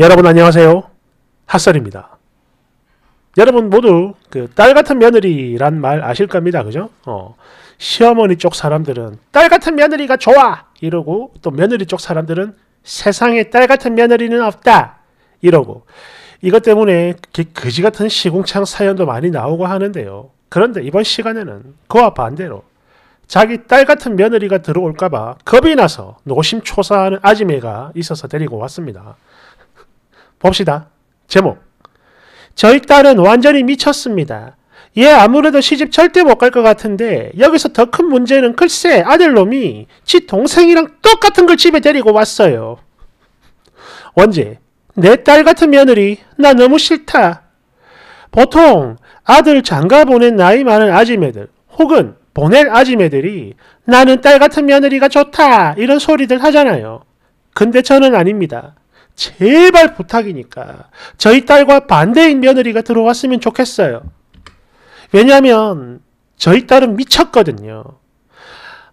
여러분 안녕하세요. 핫설입니다. 여러분 모두 그 딸 같은 며느리란 말 아실 겁니다. 그죠? 어, 시어머니 쪽 사람들은 딸 같은 며느리가 좋아! 이러고 또 며느리 쪽 사람들은 세상에 딸 같은 며느리는 없다! 이러고 이것 때문에 그, 그지 같은 시궁창 사연도 많이 나오고 하는데요. 그런데 이번 시간에는 그와 반대로 자기 딸 같은 며느리가 들어올까봐 겁이 나서 노심초사하는 아지매가 있어서 데리고 왔습니다. 봅시다. 제목. 저희 딸은 완전히 미쳤습니다. 얘 아무래도 시집 절대 못 갈 것 같은데 여기서 더 큰 문제는 글쎄 아들놈이 지 동생이랑 똑같은 걸 집에 데리고 왔어요. 원제 내 딸 같은 며느리 나 너무 싫다. 보통 아들 장가 보낸 나이 많은 아지매들 혹은 보낼 아지매들이 나는 딸 같은 며느리가 좋다 이런 소리들 하잖아요. 근데 저는 아닙니다. 제발 부탁이니까 저희 딸과 반대인 며느리가 들어왔으면 좋겠어요. 왜냐면 하 저희 딸은 미쳤거든요.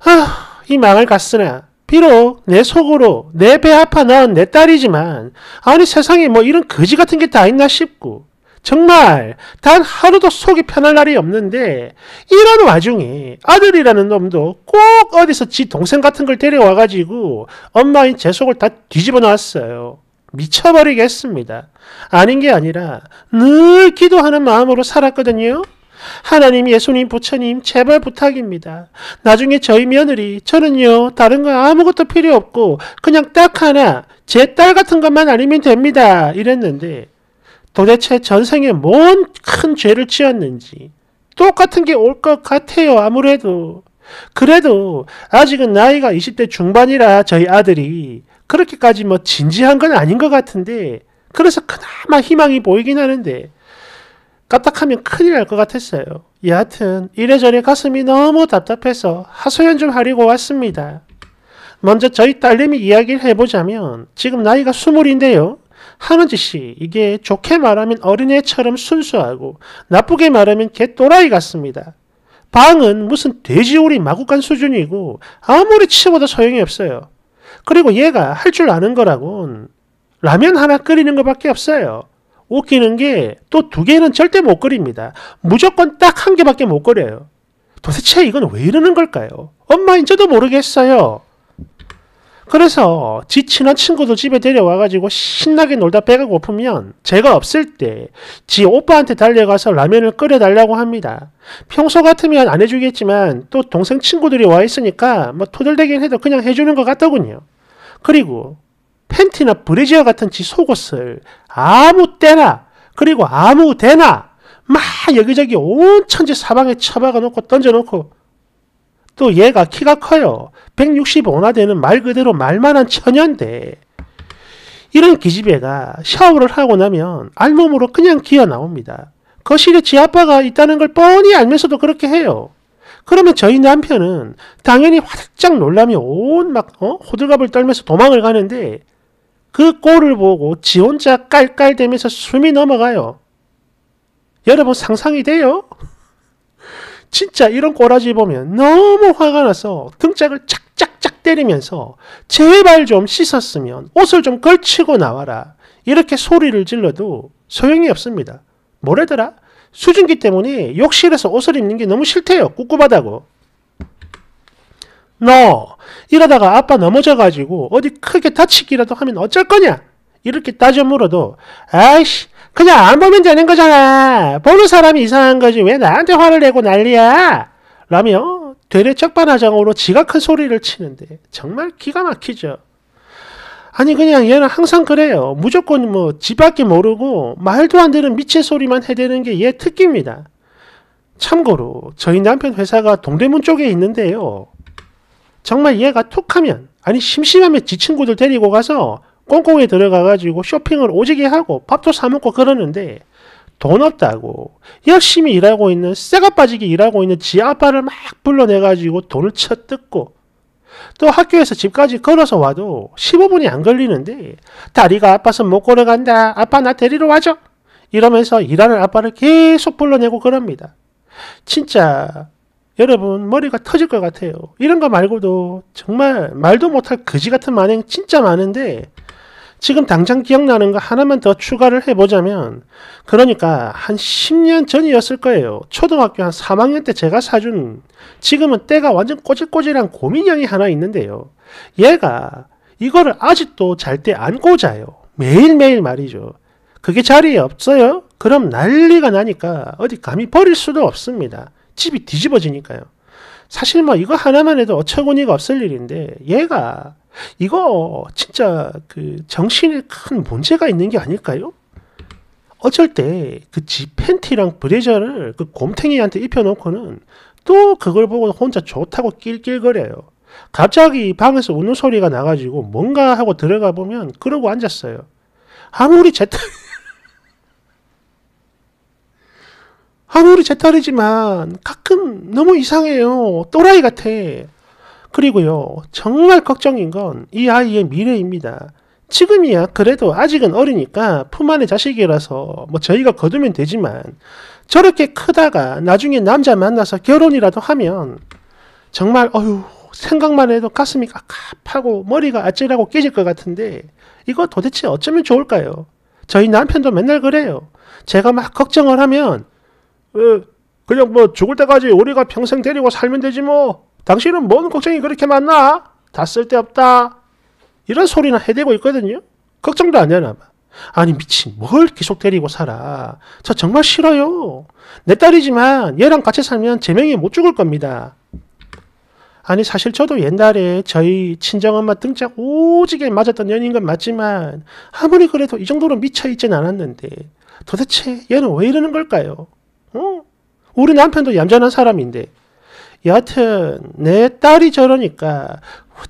아, 이 망을 갔으나 비록 내 속으로 내 배 아파 낳은 내 딸이지만 아니 세상에 뭐 이런 거지 같은 게 다 있나 싶고 정말 단 하루도 속이 편할 날이 없는데 이런 와중에 아들이라는 놈도 꼭 어디서 지 동생 같은 걸 데려와가지고 엄마인 제 속을 다 뒤집어 놨어요. 미쳐버리겠습니다. 아닌 게 아니라 늘 기도하는 마음으로 살았거든요. 하나님, 예수님, 부처님, 제발 부탁입니다. 나중에 저희 며느리, 저는요, 다른 거 아무것도 필요 없고, 그냥 딱 하나, 제 딸 같은 것만 아니면 됩니다. 이랬는데, 도대체 전생에 뭔 큰 죄를 지었는지, 똑같은 게 올 것 같아요, 아무래도. 그래도, 아직은 나이가 20대 중반이라 저희 아들이 그렇게까지 뭐 진지한 건 아닌 것 같은데 그래서 그나마 희망이 보이긴 하는데 까딱하면 큰일 날 것 같았어요. 여하튼 이래저래 가슴이 너무 답답해서 하소연 좀 하려고 왔습니다. 먼저 저희 딸내미 이야기를 해보자면 지금 나이가 스물인데요. 하은지씨 이게 좋게 말하면 어린애처럼 순수하고 나쁘게 말하면 개또라이 같습니다. 방은 무슨 돼지우리 마구간 수준이고 아무리 치워도 소용이 없어요. 그리고 얘가 할 줄 아는 거라곤 라면 하나 끓이는 것밖에 없어요. 웃기는 게 또 두 개는 절대 못 끓입니다. 무조건 딱 한 개밖에 못 끓여요. 도대체 이건 왜 이러는 걸까요? 엄마인저도 모르겠어요. 그래서 지친한 친구도 집에 데려와가지고 신나게 놀다 배가 고프면 제가 없을 때 지 오빠한테 달려가서 라면을 끓여달라고 합니다. 평소 같으면 안 해주겠지만 또 동생 친구들이 와 있으니까 뭐 토들대긴 해도 그냥 해주는 것 같더군요. 그리고 팬티나 브래지어 같은 지 속옷을 아무 때나 그리고 아무 데나 막 여기저기 온 천지 사방에 처박아 놓고 던져 놓고 또 얘가 키가 커요. 165나 되는 말 그대로 말만한 처녀인데 이런 기집애가 샤워를 하고 나면 알몸으로 그냥 기어 나옵니다. 거실에 지 아빠가 있다는 걸 뻔히 알면서도 그렇게 해요. 그러면 저희 남편은 당연히 화들짝 놀라며 온막 어? 호들갑을 떨면서 도망을 가는데 그 꼴을 보고 지 혼자 깔깔대면서 숨이 넘어가요. 여러분 상상이 돼요? 진짜 이런 꼬라지 보면 너무 화가 나서 등짝을 착착착 때리면서 제발 좀 씻었으면 옷을 좀 걸치고 나와라. 이렇게 소리를 질러도 소용이 없습니다. 뭐래더라? 수증기 때문에 욕실에서 옷을 입는 게 너무 싫대요. 꿉꿉하다고. 너 이러다가 아빠 넘어져가지고 어디 크게 다치기라도 하면 어쩔 거냐? 이렇게 따져 물어도 아이씨 그냥 안 보면 되는 거잖아. 보는 사람이 이상한 거지 왜 나한테 화를 내고 난리야? 라며 되레 적반하장으로 지가 큰 소리를 치는데 정말 기가 막히죠. 아니 그냥 얘는 항상 그래요. 무조건 뭐 지밖에 모르고 말도 안 되는 미친 소리만 해대는 게 얘 특기입니다. 참고로 저희 남편 회사가 동대문 쪽에 있는데요. 정말 얘가 툭하면 아니 심심하면 지 친구들 데리고 가서 꽁꽁에 들어가가지고 쇼핑을 오지게 하고 밥도 사 먹고 그러는데 돈 없다고 열심히 일하고 있는 쇠가 빠지게 일하고 있는 지 아빠를 막 불러내가지고 돈을 쳐뜯고 또 학교에서 집까지 걸어서 와도 15분이 안 걸리는데 다리가 아파서 못 걸어간다. 아빠 나 데리러 와줘. 이러면서 일하는 아빠를 계속 불러내고 그럽니다. 진짜 여러분 머리가 터질 것 같아요. 이런 거 말고도 정말 말도 못할 거지 같은 만행 진짜 많은데 지금 당장 기억나는 거 하나만 더 추가를 해보자면 그러니까 한 10년 전이었을 거예요. 초등학교 한 3학년 때 제가 사준 지금은 때가 완전 꼬질꼬질한 고민형이 하나 있는데요. 얘가 이거를 아직도 잘 때 안고 자요. 매일매일 말이죠. 그게 자리에 없어요? 그럼 난리가 나니까 어디 감히 버릴 수도 없습니다. 집이 뒤집어지니까요. 사실 뭐 이거 하나만 해도 어처구니가 없을 일인데 얘가 이거 진짜 그 정신에 큰 문제가 있는 게 아닐까요? 어쩔 때그지 팬티랑 브레저를 그 곰탱이한테 입혀놓고는 또 그걸 보고 혼자 좋다고 낄낄거려요. 갑자기 방에서 우는 소리가 나가지고 뭔가 하고 들어가 보면 그러고 앉았어요. 아무리 제 딸, 아무리 제 딸이지만 가끔 너무 이상해요. 또라이 같아. 그리고요, 정말 걱정인 건 이 아이의 미래입니다. 지금이야 그래도 아직은 어리니까 품 안의 자식이라서 뭐 저희가 거두면 되지만 저렇게 크다가 나중에 남자 만나서 결혼이라도 하면 정말 어휴 생각만 해도 가슴이 깝깝하고 머리가 아찔하고 깨질 것 같은데 이거 도대체 어쩌면 좋을까요? 저희 남편도 맨날 그래요. 제가 막 걱정을 하면 어, 그냥 뭐 죽을 때까지 우리가 평생 데리고 살면 되지 뭐 당신은 뭔 걱정이 그렇게 많나? 다 쓸데없다. 이런 소리나 해대고 있거든요. 걱정도 안 되나 봐. 아니 미친 뭘 계속 데리고 살아. 저 정말 싫어요. 내 딸이지만 얘랑 같이 살면 제명이 못 죽을 겁니다. 아니 사실 저도 옛날에 저희 친정엄마 등짝 오지게 맞았던 연인 건 맞지만 아무리 그래도 이 정도로 미쳐있진 않았는데 도대체 얘는 왜 이러는 걸까요? 어? 우리 남편도 얌전한 사람인데 여하튼 내 딸이 저러니까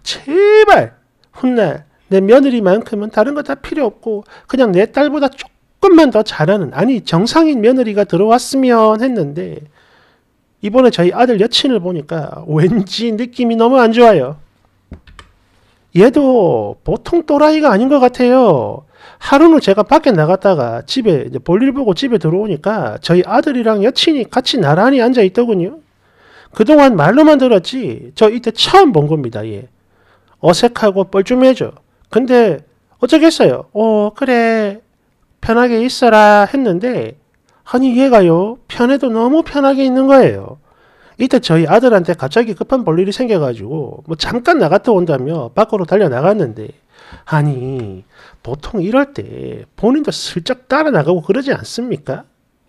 제발 훗날 내 며느리만큼은 다른 거 다 필요 없고 그냥 내 딸보다 조금만 더 잘하는 아니 정상인 며느리가 들어왔으면 했는데 이번에 저희 아들 여친을 보니까 왠지 느낌이 너무 안 좋아요. 얘도 보통 또라이가 아닌 것 같아요. 하루는 제가 밖에 나갔다가 집에 볼일 보고 집에 들어오니까 저희 아들이랑 여친이 같이 나란히 앉아 있더군요. 그동안 말로만 들었지 저 이때 처음 본 겁니다. 예. 어색하고 뻘쭘해져. 근데 어쩌겠어요. 어 그래 편하게 있어라 했는데 아니 얘가요 편해도 너무 편하게 있는 거예요. 이때 저희 아들한테 갑자기 급한 볼일이 생겨가지고 뭐 잠깐 나갔다 온다며 밖으로 달려 나갔는데 아니 보통 이럴 때 본인도 슬쩍 따라 나가고 그러지 않습니까?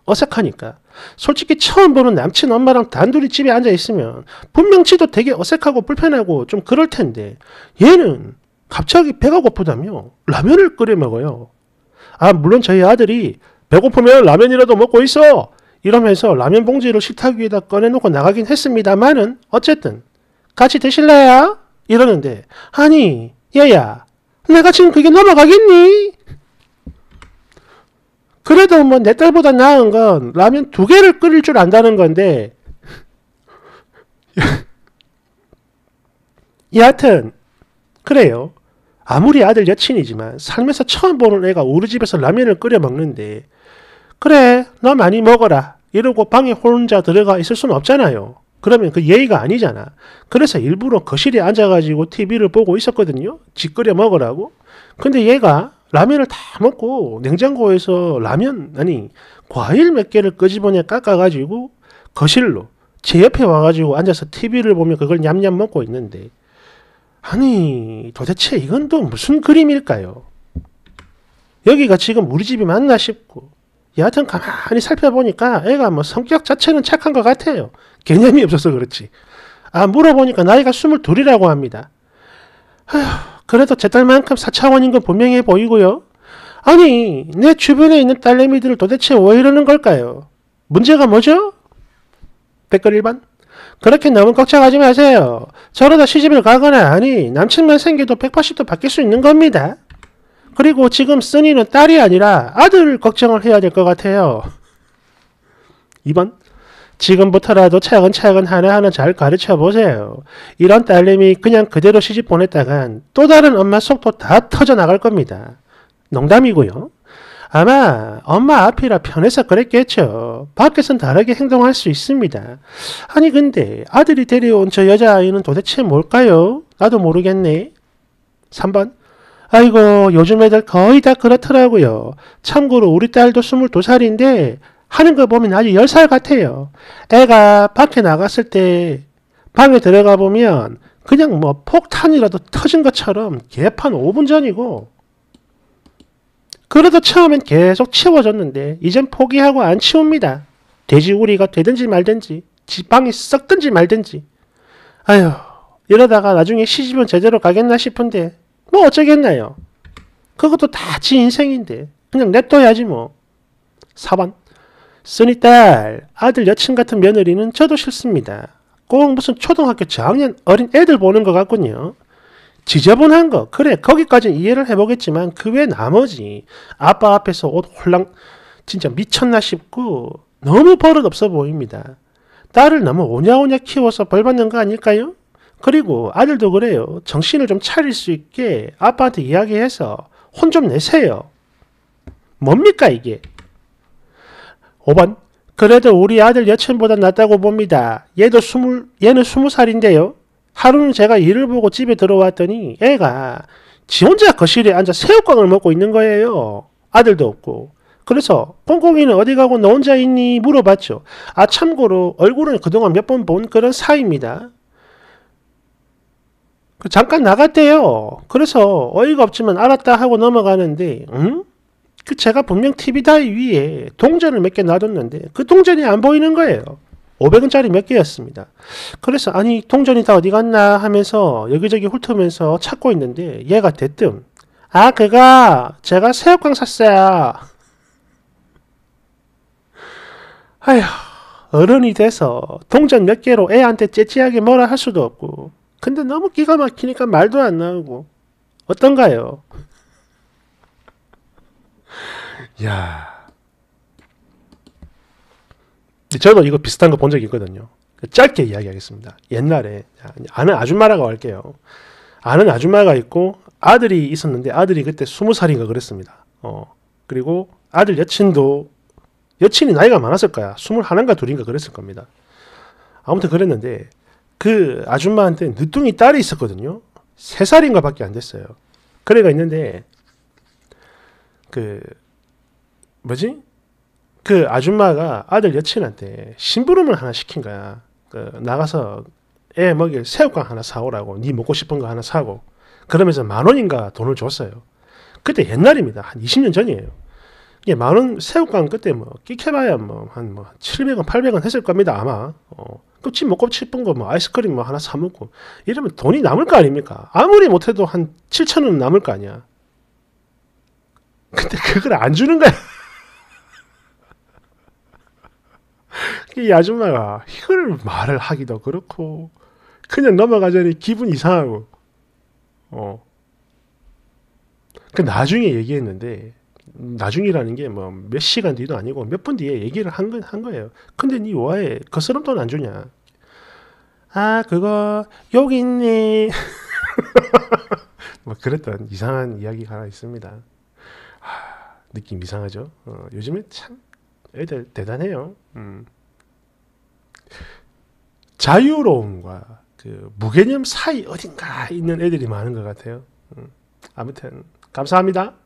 어색하니까. 솔직히 처음 보는 남친 엄마랑 단둘이 집에 앉아 있으면 분명치도 되게 어색하고 불편하고 좀 그럴 텐데 얘는 갑자기 배가 고프다며 라면을 끓여 먹어요. 아 물론 저희 아들이 배고프면 라면이라도 먹고 있어 이러면서 라면 봉지를 식탁 위에다 꺼내놓고 나가긴 했습니다만은 어쨌든 같이 드실래요? 이러는데 아니 얘야 내가 지금 그게 넘어가겠니? 그래도 뭐 내 딸보다 나은 건 라면 두 개를 끓일 줄 안다는 건데 여하튼 그래요. 아무리 아들 여친이지만 살면서 처음 보는 애가 우리 집에서 라면을 끓여 먹는데 그래 너 많이 먹어라 이러고 방에 혼자 들어가 있을 수는 없잖아요. 그러면 그 예의가 아니잖아. 그래서 일부러 거실에 앉아가지고 TV를 보고 있었거든요. 지 끓여 먹으라고. 근데 얘가 라면을 다 먹고 냉장고에서 라면 아니 과일 몇 개를 끄집어내 깎아가지고 거실로 제 옆에 와가지고 앉아서 TV를 보며 그걸 냠냠 먹고 있는데 아니 도대체 이건 또 무슨 그림일까요? 여기가 지금 우리 집이 맞나 싶고 여하튼 가만히 살펴보니까 애가 뭐 성격 자체는 착한 것 같아요. 개념이 없어서 그렇지. 아 물어보니까 나이가 스물둘이라고 합니다. 아휴 그래도 제 딸만큼 4차원인 건 분명해 보이고요. 아니, 내 주변에 있는 딸내미들을 도대체 왜 이러는 걸까요? 문제가 뭐죠? 댓글 1번. 그렇게 너무 걱정하지 마세요. 저러다 시집을 가거나 아니 남친만 생겨도 180도 바뀔 수 있는 겁니다. 그리고 지금 쓰니는 딸이 아니라 아들 걱정을 해야 될 것 같아요. 2번 지금부터라도 차근차근 하나하나 잘 가르쳐 보세요. 이런 딸님이 그냥 그대로 시집 보냈다간 또 다른 엄마 속도 다 터져 나갈 겁니다. 농담이고요. 아마 엄마 앞이라 편해서 그랬겠죠. 밖에선 다르게 행동할 수 있습니다. 아니 근데 아들이 데려온 저 여자아이는 도대체 뭘까요? 나도 모르겠네. 3번 아이고 요즘 애들 거의 다 그렇더라고요. 참고로 우리 딸도 22살인데 하는 걸 보면 아주 열 살 같아요. 애가 밖에 나갔을 때 방에 들어가 보면 그냥 뭐 폭탄이라도 터진 것처럼 개판 5분 전이고 그래도 처음엔 계속 치워줬는데 이젠 포기하고 안 치웁니다. 돼지우리가 되든지 말든지 지방이 썩든지 말든지 아휴 이러다가 나중에 시집은 제대로 가겠나 싶은데 뭐 어쩌겠나요. 그것도 다 지 인생인데 그냥 냅둬야지 뭐. 4번 쓰니 딸, 아들 여친 같은 며느리는 저도 싫습니다. 꼭 무슨 초등학교 저학년 어린 애들 보는 것 같군요. 지저분한 거, 그래, 거기까진 이해를 해보겠지만, 그 외 나머지, 아빠 앞에서 옷 홀랑, 진짜 미쳤나 싶고, 너무 버릇 없어 보입니다. 딸을 너무 오냐오냐 키워서 벌 받는 거 아닐까요? 그리고 아들도 그래요. 정신을 좀 차릴 수 있게 아빠한테 이야기해서 혼 좀 내세요. 뭡니까, 이게? 5번 그래도 우리 아들 여친보다 낫다고 봅니다. 얘도 스물, 얘는 스무 살인데요. 하루는 제가 일을 보고 집에 들어왔더니 애가 지 혼자 거실에 앉아 새우깡을 먹고 있는 거예요. 아들도 없고. 그래서 꽁꽁이는 어디 가고 너 혼자 있니? 물어봤죠. 아 참고로 얼굴은 그동안 몇 번 본 그런 사이입니다. 그 잠깐 나갔대요. 그래서 어이가 없지만 알았다 하고 넘어가는데 응? 그 제가 분명 TV 다이 위에 동전을 몇 개 놔뒀는데 그 동전이 안 보이는 거예요. 500원짜리 몇 개였습니다. 그래서 아니 동전이 다 어디 갔나 하면서 여기저기 훑으면서 찾고 있는데 얘가 대뜸 아 그가 제가 새우깡 샀어요. 아휴 어른이 돼서 동전 몇 개로 애한테 째찌하게 뭐라 할 수도 없고 근데 너무 기가 막히니까 말도 안 나오고 어떤가요? 야. 저도 이거 비슷한 거 본 적이 있거든요. 그 짧게 이야기하겠습니다. 옛날에 아는 아줌마라고 할게요. 아는 아줌마가 있고 아들이 있었는데 아들이 그때 스무 살인가 그랬습니다. 어 그리고 아들 여친도 여친이 나이가 많았을 거야. 스물 하나인가 둘인가 그랬을 겁니다. 아무튼 그랬는데 그 아줌마한테 늦둥이 딸이 있었거든요. 세 살인가밖에 안 됐어요. 그래가 있는데 그 뭐지? 그 아줌마가 아들 여친한테 심부름을 하나 시킨 거야. 그 나가서 애 먹일 새우깡 하나 사오라고 니 먹고 싶은 거 하나 사고 그러면서 만 원인가 돈을 줬어요. 그때 옛날입니다. 한 20년 전이에요. 예, 만원 새우깡 그때 뭐 끼켜봐야 뭐 한뭐 뭐 700원, 800원 했을 겁니다 아마. 어, 껍치 먹고 싶은 거 뭐 아이스크림 뭐 하나 사 먹고 이러면 돈이 남을 거 아닙니까? 아무리 못해도 한 7천 원 남을 거 아니야. 근데 그걸 안 주는 거야. 이 아줌마가 이걸 말을 하기도 그렇고 그냥 넘어가자니 기분 이상하고 어. 그 나중에 얘기했는데 나중이라는 게 뭐 몇 시간 뒤도 아니고 몇 분 뒤에 얘기를 한, 건, 한 거예요. 근데 니 네 와에 거스름 돈안 주냐? 아 그거 여기 있네. 뭐 그랬던 이상한 이야기가 하나 있습니다. 하, 아, 느낌 이상하죠? 어, 요즘에 참 애들 대단해요. 음. 자유로움과 그 무개념 사이 어딘가 있는 애들이 많은 것 같아요. 음. 아무튼 감사합니다.